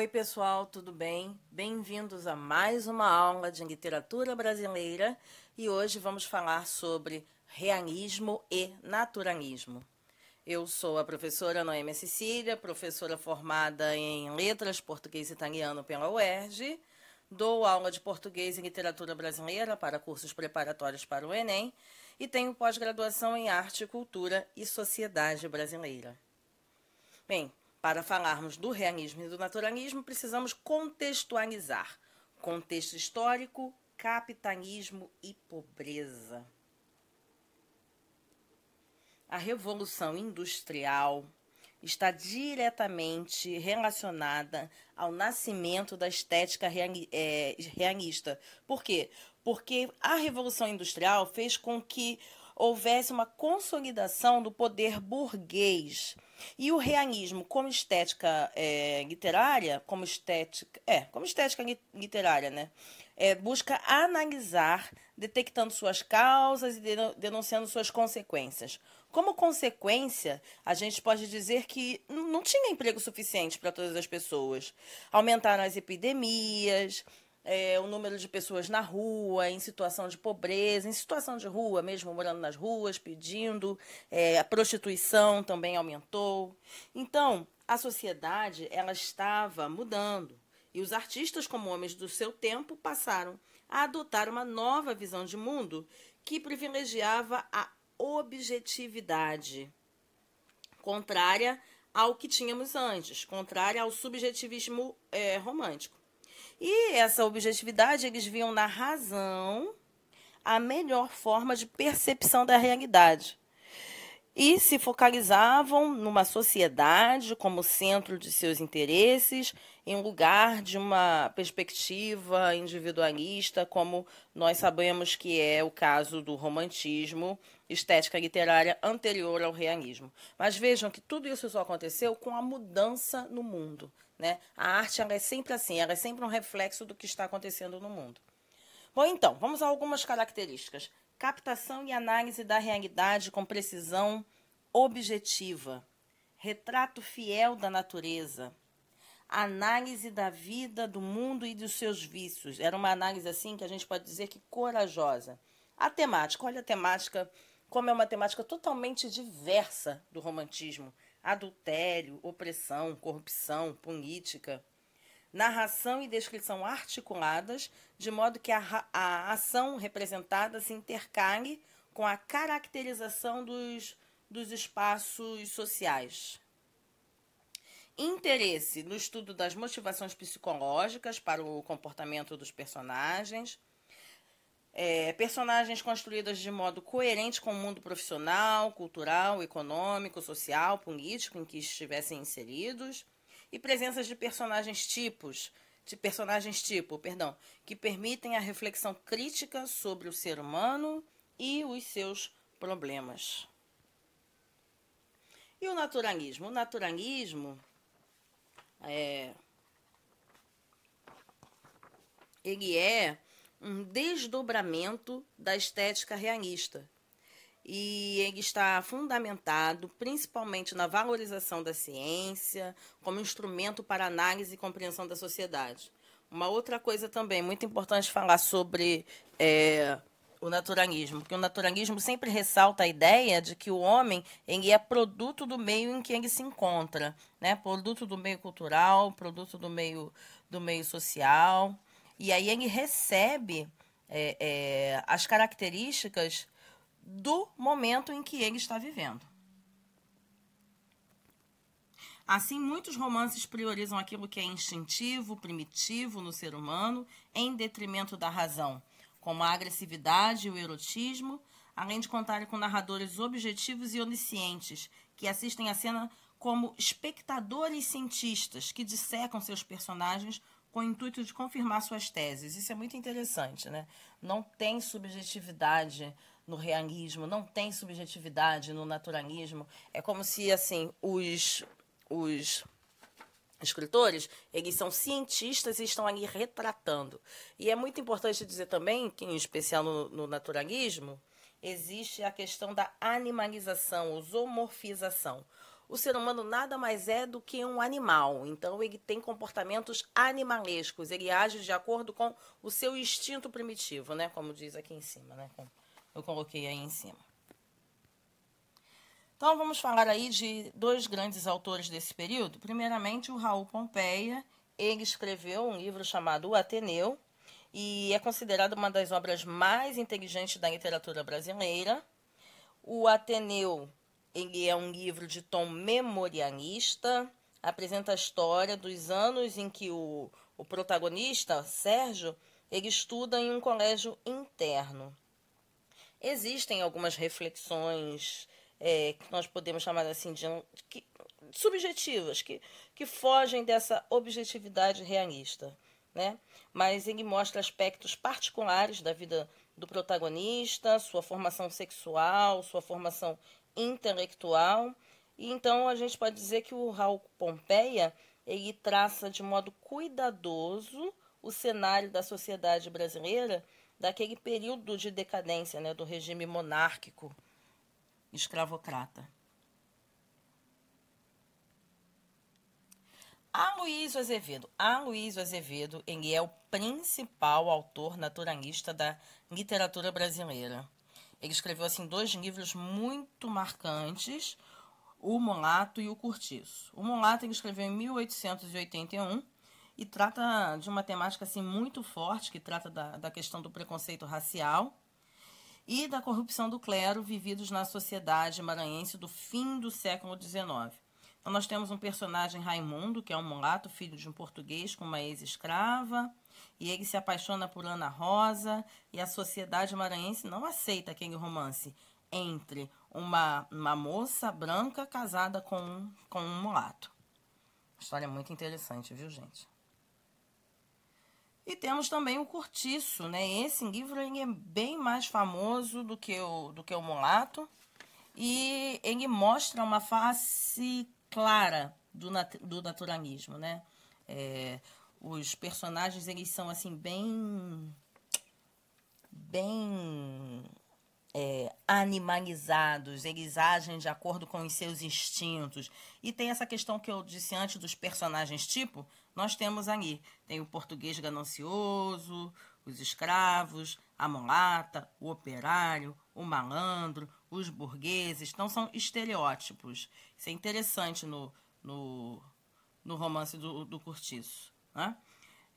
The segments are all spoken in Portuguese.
Oi, pessoal, tudo bem? Bem-vindos a mais uma aula de literatura brasileira e hoje vamos falar sobre realismo e naturalismo. Eu sou a professora Noemi Cecília, professora formada em Letras Português e Italiano pela UERJ, dou aula de português e literatura brasileira para cursos preparatórios para o Enem e tenho pós-graduação em Arte, Cultura e Sociedade Brasileira. Bem, para falarmos do realismo e do naturalismo, precisamos contextualizar contexto histórico, capitalismo e pobreza. A Revolução Industrial está diretamente relacionada ao nascimento da estética é, realista. Por quê? Porque a Revolução Industrial fez com que houvesse uma consolidação do poder burguês. E o realismo, como estética é, literária, como estética, é, como estética literária, né? É, busca analisar, detectando suas causas e denunciando suas consequências. Como consequência, a gente pode dizer que não tinha emprego suficiente para todas as pessoas. Aumentaram as epidemias, é, o número de pessoas na rua, em situação de pobreza, em situação de rua mesmo, morando nas ruas, pedindo, é, a prostituição também aumentou. Então, a sociedade ela estava mudando e os artistas, como homens do seu tempo, passaram a adotar uma nova visão de mundo que privilegiava a objetividade, contrária ao que tínhamos antes, contrária ao subjetivismo é, romântico. E essa objetividade eles viam na razão a melhor forma de percepção da realidade. E se focalizavam numa sociedade como centro de seus interesses, em lugar de uma perspectiva individualista, como nós sabemos que é o caso do romantismo estética literária anterior ao realismo. Mas vejam que tudo isso só aconteceu com a mudança no mundo. Né? A arte é sempre assim, ela é sempre um reflexo do que está acontecendo no mundo. Bom, então, vamos a algumas características. Captação e análise da realidade com precisão objetiva. Retrato fiel da natureza. Análise da vida, do mundo e dos seus vícios. Era uma análise assim que a gente pode dizer que corajosa. A temática, olha a temática como é uma temática totalmente diversa do romantismo: adultério, opressão, corrupção, política. Narração e descrição articuladas, de modo que a, a ação representada se intercale com a caracterização dos, dos espaços sociais. Interesse no estudo das motivações psicológicas para o comportamento dos personagens é, personagens construídas de modo coerente com o mundo profissional, cultural, econômico, social, político em que estivessem inseridos, e presenças de personagens tipos, de personagens tipo, perdão, que permitem a reflexão crítica sobre o ser humano e os seus problemas. E o naturalismo? O naturalismo é ele é um desdobramento da estética realista. E ele está fundamentado principalmente na valorização da ciência como instrumento para análise e compreensão da sociedade. Uma outra coisa também muito importante falar sobre é, o naturalismo, porque o naturalismo sempre ressalta a ideia de que o homem ele é produto do meio em que ele se encontra, né? Produto do meio cultural, produto do meio do meio social. E aí ele recebe é, é, as características do momento em que ele está vivendo. Assim, muitos romances priorizam aquilo que é instintivo, primitivo no ser humano, em detrimento da razão, como a agressividade e o erotismo, além de contarem com narradores objetivos e oniscientes, que assistem à cena como espectadores cientistas que dissecam seus personagens com o intuito de confirmar suas teses. Isso é muito interessante, né? Não tem subjetividade no realismo, não tem subjetividade no naturalismo. É como se assim os os escritores, eles são cientistas e estão ali retratando. E é muito importante dizer também que, em especial no, no naturalismo, existe a questão da animalização ou o ser humano nada mais é do que um animal. Então, ele tem comportamentos animalescos. Ele age de acordo com o seu instinto primitivo, né? Como diz aqui em cima, né? Eu coloquei aí em cima. Então, vamos falar aí de dois grandes autores desse período. Primeiramente, o Raul Pompeia. Ele escreveu um livro chamado O Ateneu e é considerado uma das obras mais inteligentes da literatura brasileira. O Ateneu ele é um livro de tom memorialista, apresenta a história dos anos em que o, o protagonista, Sérgio, ele estuda em um colégio interno. Existem algumas reflexões é, que nós podemos chamar assim de que, subjetivas, que, que fogem dessa objetividade realista. Né? Mas ele mostra aspectos particulares da vida do protagonista, sua formação sexual, sua formação intelectual. E então a gente pode dizer que o Raul Pompeia ele traça de modo cuidadoso o cenário da sociedade brasileira daquele período de decadência né, do regime monárquico escravocrata. Aloysio Azevedo. Aloysio Azevedo ele é o principal autor naturalista da literatura brasileira. Ele escreveu assim dois livros muito marcantes, O Mulato e O Curtiço. O Mulato ele escreveu em 1881 e trata de uma temática assim muito forte, que trata da, da questão do preconceito racial e da corrupção do clero vividos na sociedade maranhense do fim do século XIX. Então, nós temos um personagem Raimundo, que é um mulato, filho de um português com uma ex-escrava e ele se apaixona por Ana Rosa e a sociedade maranhense não aceita aquele romance entre uma, uma moça branca casada com, um, com um mulato. História é muito interessante, viu, gente? E temos também o Curtiço, né? Esse livro é bem mais famoso do que o, do que o Mulato. E ele mostra uma face clara do, nat do naturalismo, né? É, os personagens, eles são, assim, bem... Bem... É, animalizados, eles agem de acordo com os seus instintos. E tem essa questão que eu disse antes dos personagens tipo, nós temos ali. Tem o português ganancioso, os escravos, a mulata, o operário, o malandro, os burgueses. Então, são estereótipos. Isso é interessante no, no, no romance do, do Curtiço. Né?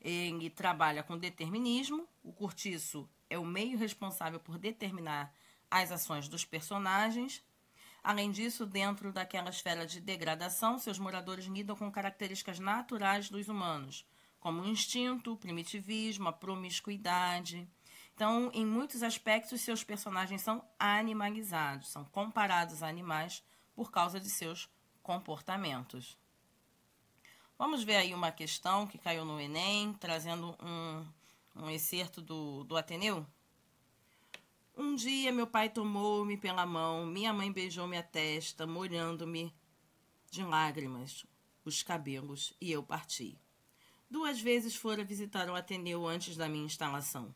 Ele trabalha com determinismo. O cortiço é o meio responsável por determinar as ações dos personagens. Além disso, dentro daquela esfera de degradação, seus moradores lidam com características naturais dos humanos, como o instinto, o primitivismo, a promiscuidade. Então, em muitos aspectos, seus personagens são animalizados, são comparados a animais por causa de seus comportamentos. Vamos ver aí uma questão que caiu no Enem, trazendo um, um excerto do, do Ateneu. Um dia meu pai tomou-me pela mão, minha mãe beijou-me a testa, molhando-me de lágrimas os cabelos e eu parti. Duas vezes fora visitar o Ateneu antes da minha instalação.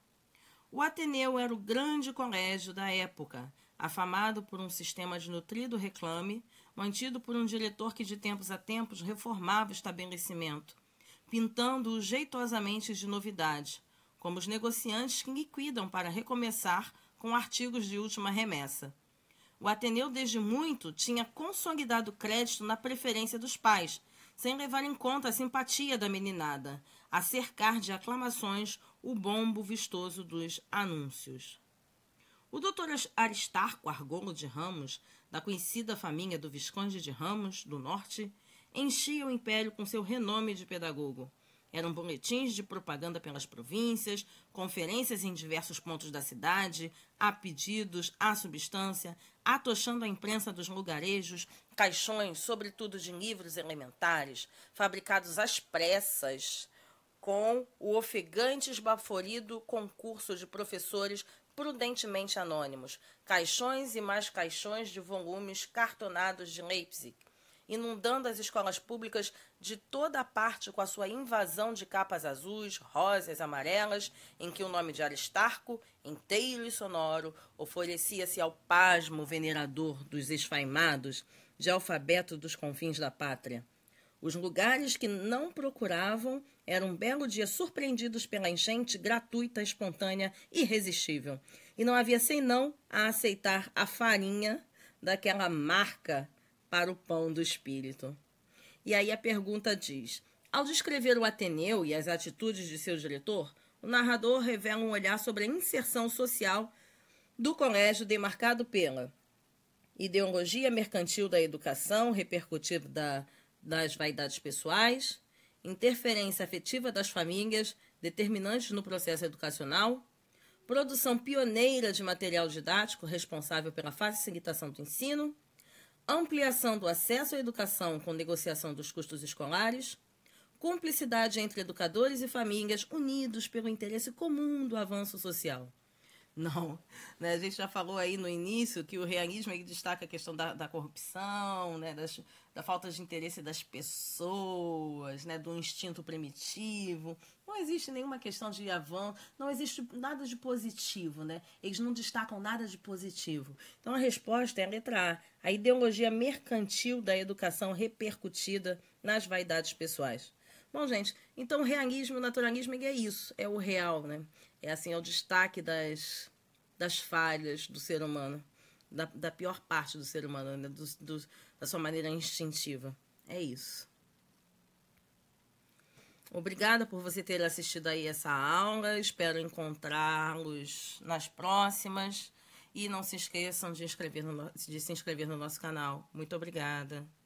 O Ateneu era o grande colégio da época, afamado por um sistema de nutrido reclame mantido por um diretor que de tempos a tempos reformava o estabelecimento, pintando-o jeitosamente de novidade, como os negociantes que liquidam para recomeçar com artigos de última remessa. O Ateneu, desde muito, tinha consolidado crédito na preferência dos pais, sem levar em conta a simpatia da meninada, a cercar de aclamações o bombo vistoso dos anúncios. O doutor Aristarco Argolo de Ramos, da conhecida família do Visconde de Ramos, do Norte, enchia o império com seu renome de pedagogo. Eram boletins de propaganda pelas províncias, conferências em diversos pontos da cidade, a pedidos, a substância, atochando a imprensa dos lugarejos, caixões, sobretudo de livros elementares, fabricados às pressas, com o ofegante esbaforido concurso de professores prudentemente anônimos, caixões e mais caixões de volumes cartonados de Leipzig, inundando as escolas públicas de toda a parte com a sua invasão de capas azuis, rosas, amarelas, em que o nome de Aristarco, inteiro e sonoro, oferecia-se ao pasmo venerador dos esfaimados de alfabeto dos confins da pátria. Os lugares que não procuravam eram um belo dia surpreendidos pela enchente gratuita, espontânea, irresistível. E não havia senão a aceitar a farinha daquela marca para o pão do espírito. E aí a pergunta diz: ao descrever o Ateneu e as atitudes de seu diretor, o narrador revela um olhar sobre a inserção social do colégio demarcado pela ideologia mercantil da educação, repercutida das vaidades pessoais, interferência afetiva das famílias, determinantes no processo educacional, produção pioneira de material didático responsável pela facilitação do ensino, ampliação do acesso à educação com negociação dos custos escolares, cumplicidade entre educadores e famílias unidos pelo interesse comum do avanço social. Não. Né? A gente já falou aí no início que o realismo ele destaca a questão da, da corrupção, né? Das, da falta de interesse das pessoas, né? do instinto primitivo. Não existe nenhuma questão de avanço, não existe nada de positivo. Né? Eles não destacam nada de positivo. Então a resposta é a letra A, a ideologia mercantil da educação repercutida nas vaidades pessoais. Bom, gente, então realismo, naturalismo, é isso, é o real, né? É assim, é o destaque das, das falhas do ser humano, da, da pior parte do ser humano, né? do, do, da sua maneira instintiva. É isso. Obrigada por você ter assistido aí essa aula. Espero encontrá-los nas próximas. E não se esqueçam de, inscrever no, de se inscrever no nosso canal. Muito obrigada.